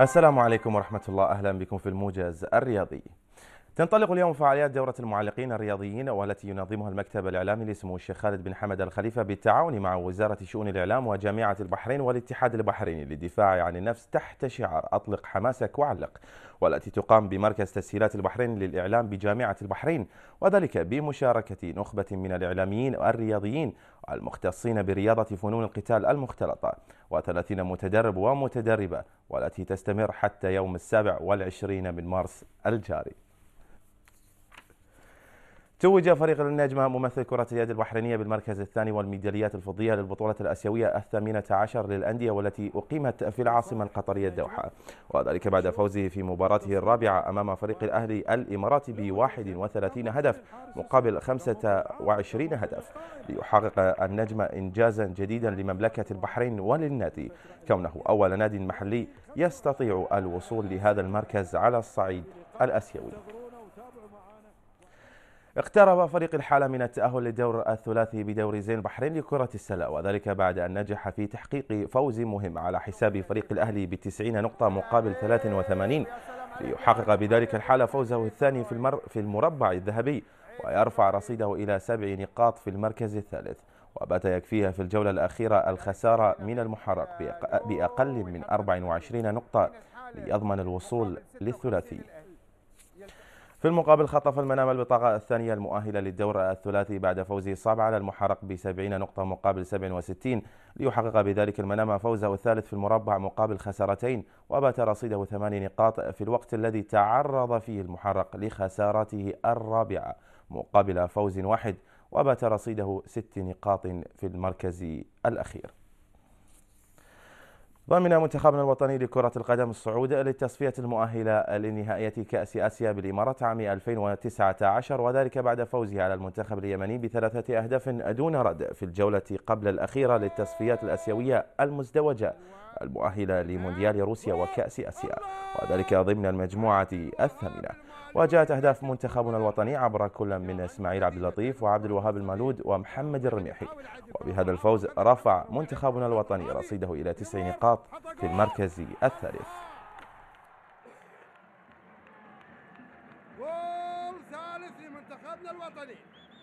السلام عليكم ورحمة الله أهلا بكم في الموجز الرياضي تنطلق اليوم فعاليات دورة المعلقين الرياضيين والتي ينظمها المكتب الإعلامي لسمو الشيخ خالد بن حمد الخليفة بالتعاون مع وزارة شؤون الإعلام وجامعة البحرين والاتحاد البحريني للدفاع عن النفس تحت شعار أطلق حماسك وعلق والتي تقام بمركز تسهيلات البحرين للإعلام بجامعة البحرين وذلك بمشاركة نخبة من الإعلاميين الرياضيين المختصين برياضة فنون القتال المختلطة و30 متدرب ومتدربة والتي تستمر حتى يوم السابع والعشرين من مارس الجاري توج فريق النجمة ممثل كرة اليد البحرينية بالمركز الثاني والميداليات الفضية للبطولة الآسيوية الثامنة عشر للأندية والتي أقيمت في العاصمة القطرية الدوحة وذلك بعد فوزه في مباراته الرابعة أمام فريق الأهلي الإماراتي ب 31 هدف مقابل 25 هدف ليحقق النجمة إنجازا جديدا لمملكة البحرين وللنادي كونه أول نادي محلي يستطيع الوصول لهذا المركز على الصعيد الآسيوي اقترب فريق الحالة من التأهل للدور الثلاثي بدور زين البحرين لكرة السلة وذلك بعد أن نجح في تحقيق فوز مهم على حساب فريق الأهلي بتسعين نقطة مقابل 83 ليحقق بذلك الحالة فوزه الثاني في, المر في المربع الذهبي ويرفع رصيده إلى سبع نقاط في المركز الثالث وبات يكفيها في الجولة الأخيرة الخسارة من المحرق بأقل من 24 نقطة ليضمن الوصول للثلاثي في المقابل خطف المنام البطاقة الثانية المؤهلة للدور الثلاثي بعد فوزه الصعب على المحرق ب 70 نقطة مقابل 67 ليحقق بذلك المنام فوزه الثالث في المربع مقابل خسارتين وبات رصيده ثمان نقاط في الوقت الذي تعرض فيه المحرق لخسارته الرابعة مقابل فوز واحد وبات رصيده ست نقاط في المركز الأخير ضمن منتخبنا الوطني لكرة القدم الصعود للتصفية المؤهلة لنهائية كأس آسيا بالإمارات عام 2019 وذلك بعد فوزه على المنتخب اليمني بثلاثة أهداف دون رد في الجولة قبل الأخيرة للتصفيات الآسيوية المزدوجة المؤهلة لمونديال روسيا وكأس آسيا وذلك ضمن المجموعة الثامنة واجهت أهداف منتخبنا الوطني عبر كل من إسماعيل عبد اللطيف وعبد الوهاب المالود ومحمد الرميحي وبهذا الفوز رفع منتخبنا الوطني رصيده إلى تسع نقاط في المركز الثالث ثالث لمنتخبنا الوطني